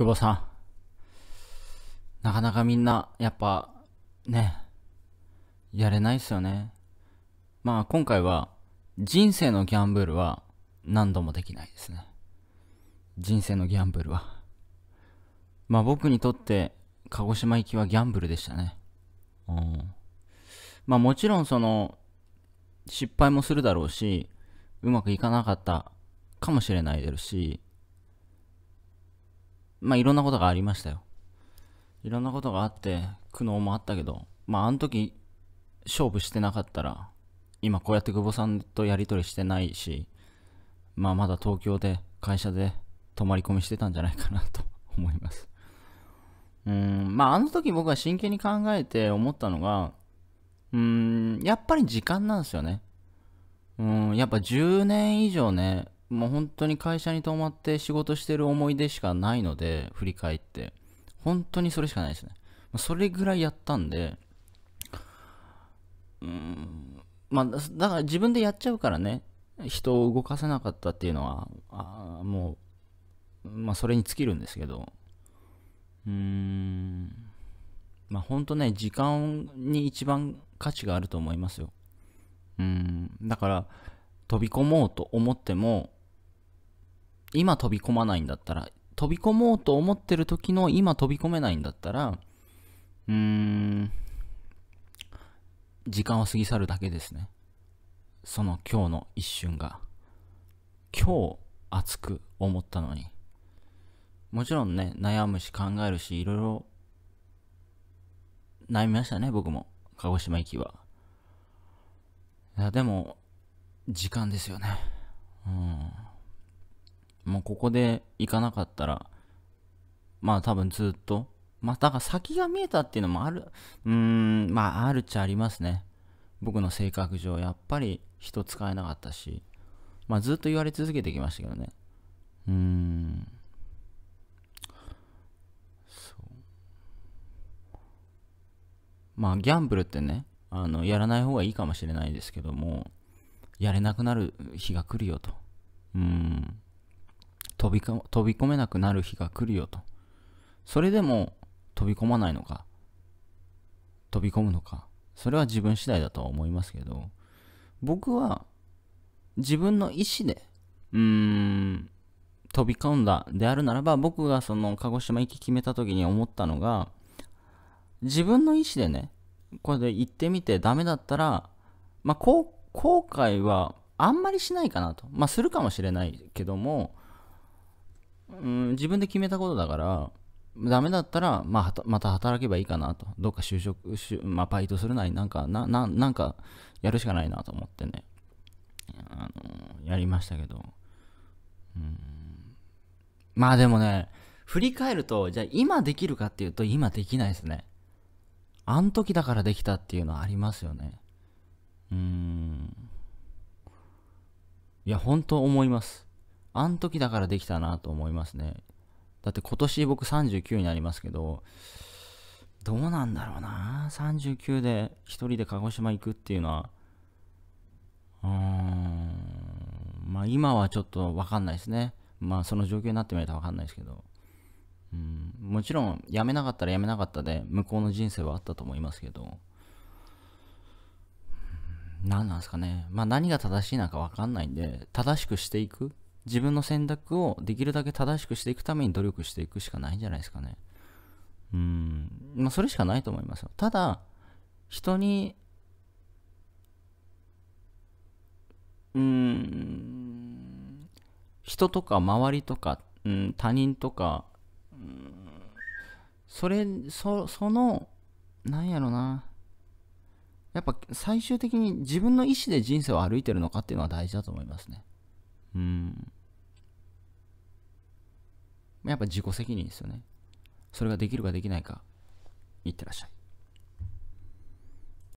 久保さん。なかなかみんな、やっぱ、ね、やれないっすよね。まあ今回は、人生のギャンブルは何度もできないですね。人生のギャンブルは。まあ僕にとって、鹿児島行きはギャンブルでしたね。うん。まあもちろんその、失敗もするだろうし、うまくいかなかったかもしれないですし、まあいろんなことがありましたよ。いろんなことがあって、苦悩もあったけど、まああの時、勝負してなかったら、今こうやって久保さんとやりとりしてないし、まあまだ東京で、会社で泊まり込みしてたんじゃないかなと 思います。うん、まああの時僕は真剣に考えて思ったのが、うん、やっぱり時間なんですよね。うん、やっぱ10年以上ね、もう本当に会社に泊まって仕事してる思い出しかないので、振り返って。本当にそれしかないですね。それぐらいやったんで、うん、まあ、だから自分でやっちゃうからね、人を動かせなかったっていうのは、あもう、まあ、それに尽きるんですけど、うーん、まあ、本当ね、時間に一番価値があると思いますよ。うん、だから、飛び込もうと思っても、今飛び込まないんだったら、飛び込もうと思ってる時の今飛び込めないんだったら、うーん、時間を過ぎ去るだけですね。その今日の一瞬が。今日熱く思ったのに。もちろんね、悩むし考えるし、いろいろ悩みましたね、僕も。鹿児島行きは。いや、でも、時間ですよね。うん。もうここで行かなかったら、まあ多分ずっと、まあだから先が見えたっていうのもある、うーん、まああるっちゃありますね。僕の性格上、やっぱり人使えなかったし、まあずっと言われ続けてきましたけどね。うーん。そう。まあギャンブルってね、あの、やらない方がいいかもしれないですけども、やれなくなる日が来るよと。うーん。飛びこ飛び込めなくなる日が来るよと。それでも飛び込まないのか、飛び込むのか、それは自分次第だとは思いますけど、僕は自分の意思で、うーん、飛び込んだであるならば、僕がその鹿児島行き決めた時に思ったのが、自分の意思でね、これで行ってみてダメだったら、まあ、後悔はあんまりしないかなと。まあ、するかもしれないけども、うん、自分で決めたことだから、ダメだったら、まあ、また働けばいいかなと。どっか就職、まあ、バイトするなり、なんか、な、ななんか、やるしかないなと思ってね、あのー、やりましたけど。うん。まあでもね、振り返ると、じゃあ今できるかっていうと、今できないですね。あん時だからできたっていうのはありますよね。うん。いや、本当思います。あん時だからできたなと思いますね。だって今年僕39になりますけど、どうなんだろうな39で1人で鹿児島行くっていうのは、うーん、まあ今はちょっとわかんないですね。まあその状況になってみないとわかんないですけど。うん、もちろん辞めなかったら辞めなかったで向こうの人生はあったと思いますけど何なんですかねまあ何が正しいのか分かんないんで正しくしていく自分の選択をできるだけ正しくしていくために努力していくしかないんじゃないですかね。うん、まあ、それしかないと思いますよ。ただ、人に、うん、人とか周りとか、うん、他人とか、うん、それ、そ、その、なんやろな。やっぱ最終的に自分の意思で人生を歩いてるのかっていうのは大事だと思いますね。うん。やっぱ自己責任ですよね。それができるかできないか、いってらっしゃい。